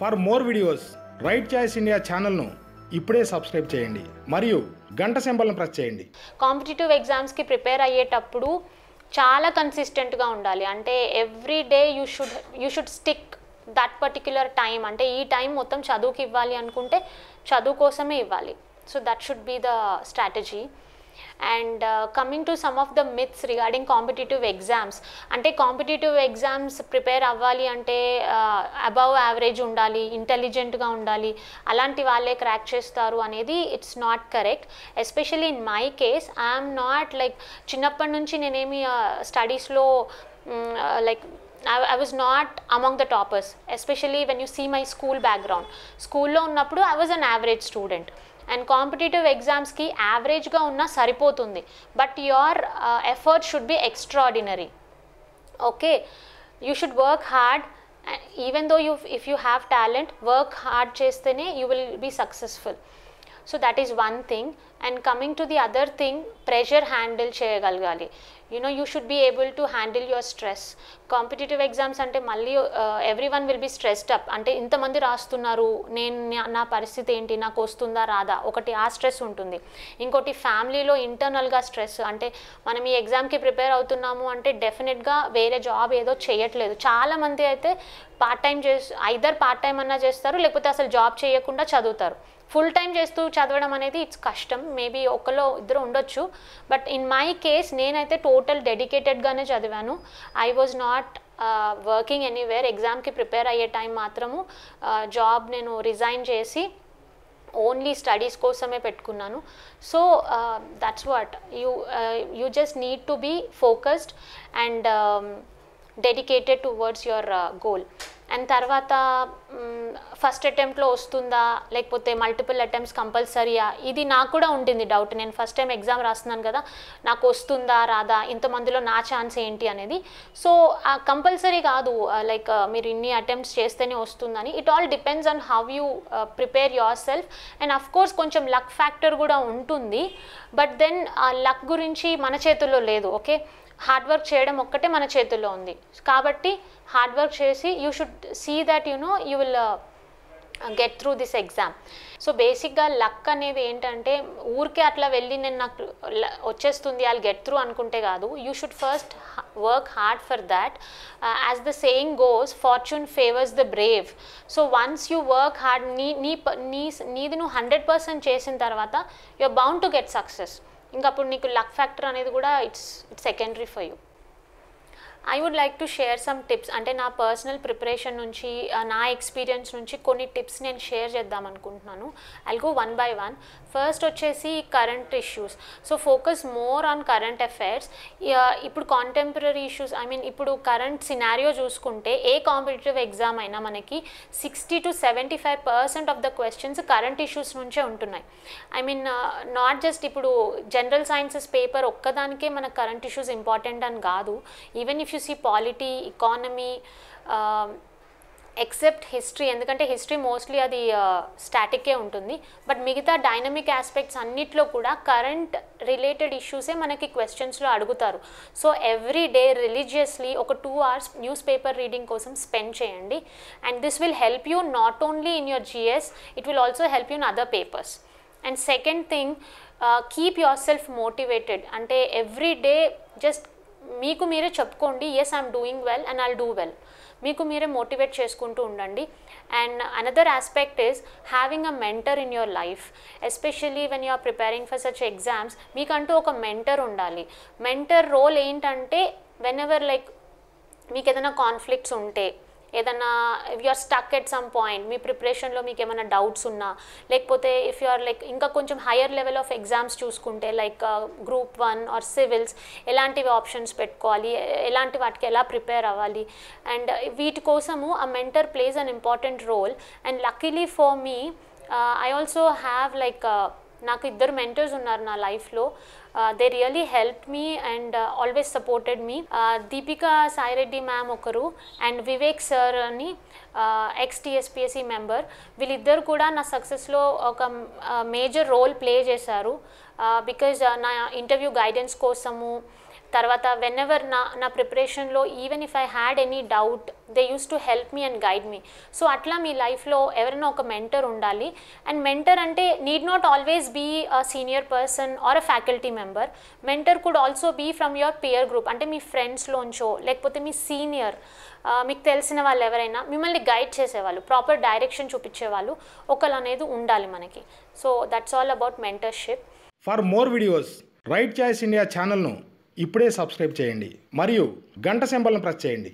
For more videos right choice India ఛానల్ను ఇప్పుడే subscribe చేయండి మరియు గంట సింబల్ను ప్రెస్ చేయండి కాంపిటేటివ్ ఎగ్జామ్స్కి ప్రిపేర్ అయ్యేటప్పుడు చాలా కన్సిస్టెంట్గా ఉండాలి అంటే every day you should you should stick that particular time అంటే ఈ టైం మొత్తం చదువుకి ఇవ్వాలి అనుకుంటే చదువు కోసమే ఇవ్వాలి so that should be the strategy and coming to some of the myths regarding competitive exams అంటే కాంపిటేటివ్ ఎగ్జామ్స్ ప్రిపేర్ అవ్వాలి అంటే అబవ్ uh, యావరేజ్ ఉండాలి ఇంటెలిజెంట్గా ఉండాలి అలాంటి వాళ్ళే క్రాక్ చేస్తారు అనేది it's not correct especially in my case I'm not like చిన్నప్పటి నుంచి నేనేమి స్టడీస్లో uh, like mm, uh, I, I was not among the toppers, especially when you see my school background. School lo unnappudu, I was an average student. And competitive ఎగ్జామ్స్కి యావరేజ్గా ఉన్నా సరిపోతుంది but your effort should be extraordinary okay you should work hard even though you if you have talent work hard చేస్తేనే you will be successful so that is one thing and coming to the other thing pressure handle చేయగలగాలి you know you should be able to handle your stress competitive exams అంటే మళ్ళీ every one will be stressed up అంటే ఇంతమంది రాస్తున్నారు నేను నా పరిస్థితి ఏంటి నాకు వస్తుందా రాదా ఒకటి ఆ స్ట్రెస్ ఉంటుంది ఇంకోటి ఫ్యామిలీలో ఇంటర్నల్గా స్ట్రెస్ అంటే మనం ఈ ఎగ్జామ్కి ప్రిపేర్ అవుతున్నాము అంటే డెఫినెట్గా వేరే జాబ్ ఏదో చేయట్లేదు చాలామంది అయితే పార్ట్ టైం చేసి ఐదర్ పార్ట్ టైం అన్నా చేస్తారు లేకపోతే అసలు జాబ్ చేయకుండా చదువుతారు ఫుల్ టైం చేస్తూ చదవడం అనేది ఇట్స్ కష్టం మేబీ ఒకలో ఇద్దరు ఉండొచ్చు బట్ ఇన్ మై కేస్ నేనైతే టోటల్ డెడికేటెడ్గానే చదివాను I was not working anywhere ఎగ్జామ్కి ప్రిపేర్ అయ్యే టైం మాత్రము జాబ్ uh, నేను రిజైన్ చేసి ఓన్లీ స్టడీస్ కోసమే పెట్టుకున్నాను so that's what you you just need to be focused and dedicated towards your goal and తర్వాత ఫస్ట్ అటెంప్ట్లో వస్తుందా లేకపోతే మల్టిపుల్ అటెంప్ట్స్ కంపల్సరీయా ఇది నాకు కూడా ఉంటుంది డౌట్ నేను ఫస్ట్ టైం ఎగ్జామ్ రాస్తున్నాను కదా నాకు వస్తుందా రాదా ఇంతమందిలో నా ఛాన్స్ ఏంటి అనేది సో కంపల్సరీ కాదు లైక్ మీరు ఇన్ని అటెంప్ట్స్ చేస్తేనే వస్తుందని it all depends on how you prepare yourself and of course కొంచెం లక్ ఫ్యాక్టర్ కూడా ఉంటుంది బట్ దెన్ ఆ లక్ గురించి మన చేతుల్లో లేదు ఓకే హార్డ్ వర్క్ చేయడం ఒక్కటే మన చేతుల్లో ఉంది కాబట్టి హార్డ్ వర్క్ చేసి you should see that you know you will get through this exam so బేసిక్గా లక్ అనేది ఏంటంటే ఊరికే అట్లా వెళ్ళి నేను నాకు వచ్చేస్తుంది ఐ గెట్ త్రూ అనుకుంటే కాదు you should first work hard for that as the saying goes fortune favours the brave so once you work hard నీ నీ నీ నీది నువ్వు హండ్రెడ్ పర్సెంట్ చేసిన తర్వాత you are bound to get success ఇంకా అప్పుడు నీకు లక్ ఫ్యాక్టర్ అనేది కూడా it's it's secondary for you I would like to share some tips అంటే నా పర్సనల్ ప్రిపరేషన్ నుంచి నా ఎక్స్పీరియన్స్ నుంచి కొన్ని టిప్స్ నేను షేర్ చేద్దాం అనుకుంటున్నాను I'll go one by one first వచ్చేసి current issues so focus more on current affairs ఇప్పుడు కాంటెంపరీ ఇష్యూస్ ఐ మీన్ ఇప్పుడు కరెంట్ సినారియో చూసుకుంటే ఏ కాంపిటేటివ్ ఎగ్జామ్ అయినా మనకి sixty to seventy five percent of the questions current issues నుంచే ఉంటున్నాయి I mean not just ఇప్పుడు జనరల్ సైన్సెస్ పేపర్ ఒక్కదానికే మన కరెంట్ ఇష్యూస్ ఇంపార్టెంట్ అని కాదు even if you see polity economy except history ఎందుకంటే హిస్టరీ మోస్ట్లీ అది స్టాటిక్కే uh, ఉంటుంది బట్ మిగతా డైనమిక్ ఆస్పెక్ట్స్ అన్నిట్లో కూడా కరెంట్ రిలేటెడ్ ఇష్యూసే మనకి క్వశ్చన్స్లో అడుగుతారు సో ఎవ్రీ డే రిలీజియస్లీ ఒక two hours news paper reading కోసం స్పెండ్ చేయండి and this will help you not only in your GS it will also help you in other papers and second thing keep yourself motivated అంటే every day just మీకు మీరే చెప్పుకోండి yes I'm doing well and I'll do well మీకు మీరే motivate చేసుకుంటూ ఉండండి and another aspect is having a mentor in your life especially when are preparing for such exams మీకంటూ ఒక మెంటర్ ఉండాలి మెంటర్ రోల్ ఏంటంటే వెన్ ఎవర్ లైక్ మీకు ఏదైనా కాన్ఫ్లిక్ట్స్ ఉంటే ఏదన్నా you are stuck at some point మీ ప్రిపరేషన్లో మీకు ఏమైనా డౌట్స్ ఉన్నా లేకపోతే ఇఫ్ యు ఆర్ లైక్ ఇంకా కొంచెం హయ్యర్ లెవెల్ ఆఫ్ ఎగ్జామ్స్ చూసుకుంటే like group one or civils ఎలాంటివి ఆప్షన్స్ పెట్టుకోవాలి ఎలాంటి వాటికి ఎలా ప్రిపేర్ అవ్వాలి అండ్ వీటి కోసము ఆ mentor plays an important role and luckily for me I also have like నాకు ఇద్దరు మెంటర్స్ ఉన్నారు నా లైఫ్లో they really help me and always supported me Deepika Saireddy ma'am ఒకరు అండ్ వివేక్ సార్ అని ఎక్స్ uh, మెంబర్ వీళ్ళిద్దరు కూడా నా సక్సెస్లో ఒక మేజర్ రోల్ ప్లే చేశారు బికాజ్ uh, uh, నా ఇంటర్వ్యూ గైడెన్స్ కోసము తర్వాత వెన్ ఎవర్ నా నా ప్రిపరేషన్లో even if I had any doubt they used to help me and guide me so అట్లా మీ లైఫ్లో ఎవరైనా ఒక మెంటర్ ఉండాలి అండ్ మెంటర్ అంటే need not always be a senior person or a faculty member mentor could also be from your peer group అంటే మీ ఫ్రెండ్స్లోంచో లేకపోతే మీ సీనియర్ మీకు తెలిసిన వాళ్ళు ఎవరైనా మిమ్మల్ని గైడ్ చేసేవాళ్ళు ప్రాపర్ డైరెక్షన్ చూపించేవాళ్ళు ఒకళ్ళు అనేది ఉండాలి మనకి so that's all about mentorship for more videos right choice India ఛానల్ను ఇప్పుడే సబ్స్క్రైబ్ చేయండి మరియు గంట సింబల్ని ప్రెస్ చేయండి